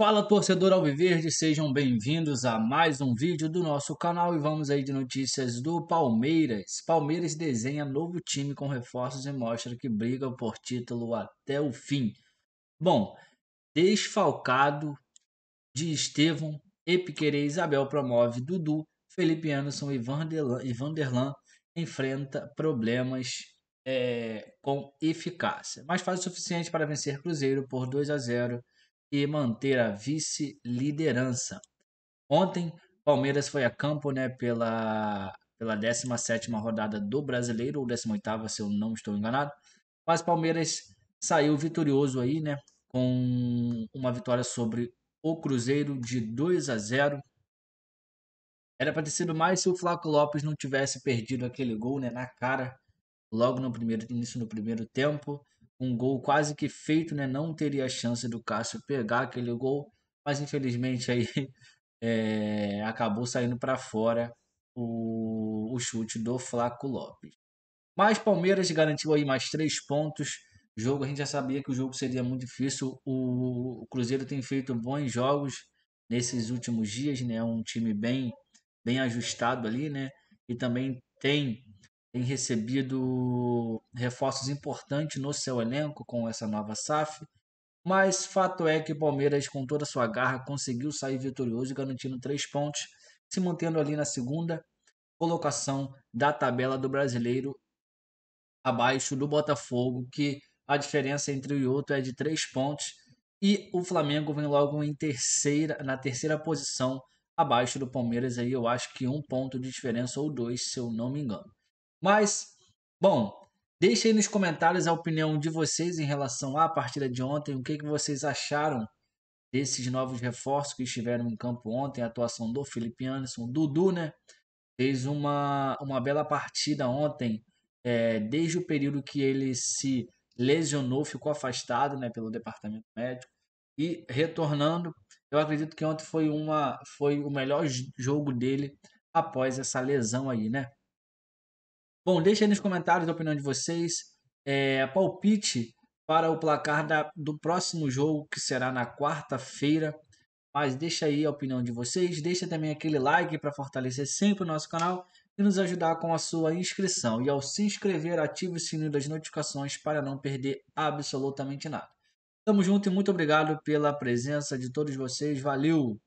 Fala torcedor Alviverde, sejam bem-vindos a mais um vídeo do nosso canal e vamos aí de notícias do Palmeiras. Palmeiras desenha novo time com reforços e mostra que briga por título até o fim. Bom, desfalcado de Estevão, Epiquerez, Isabel promove Dudu, Felipe Anderson e Vanderlan enfrenta problemas é, com eficácia, mas faz o suficiente para vencer Cruzeiro por 2 a 0 e manter a vice-liderança. Ontem, Palmeiras foi a campo né, pela, pela 17 rodada do Brasileiro, ou 18, se eu não estou enganado. Mas Palmeiras saiu vitorioso aí, né? Com uma vitória sobre o Cruzeiro de 2 a 0. Era para ter sido mais se o Flávio Lopes não tivesse perdido aquele gol, né, na cara, logo no primeiro início do primeiro tempo um gol quase que feito, né? Não teria a chance do Cássio pegar aquele gol, mas infelizmente aí é, acabou saindo para fora o, o chute do Flaco Lopes. Mas Palmeiras garantiu aí mais três pontos. O jogo a gente já sabia que o jogo seria muito difícil. O, o Cruzeiro tem feito bons jogos nesses últimos dias, né? Um time bem bem ajustado ali, né? E também tem tem recebido reforços importantes no seu elenco com essa nova SAF. Mas fato é que o Palmeiras, com toda a sua garra, conseguiu sair vitorioso, garantindo três pontos, se mantendo ali na segunda colocação da tabela do brasileiro, abaixo do Botafogo, que a diferença entre o e outro é de três pontos. E o Flamengo vem logo em terceira, na terceira posição, abaixo do Palmeiras, aí eu acho que um ponto de diferença ou dois, se eu não me engano. Mas, bom, deixe aí nos comentários a opinião de vocês em relação à partida de ontem, o que, que vocês acharam desses novos reforços que estiveram em campo ontem, a atuação do Felipe Anderson, Dudu, né? Fez uma, uma bela partida ontem, é, desde o período que ele se lesionou, ficou afastado né, pelo departamento médico e retornando. Eu acredito que ontem foi, uma, foi o melhor jogo dele após essa lesão aí, né? Bom, deixe aí nos comentários a opinião de vocês. É, palpite para o placar da, do próximo jogo, que será na quarta-feira. Mas deixa aí a opinião de vocês. Deixa também aquele like para fortalecer sempre o nosso canal e nos ajudar com a sua inscrição. E ao se inscrever, ative o sininho das notificações para não perder absolutamente nada. Tamo junto e muito obrigado pela presença de todos vocês. Valeu!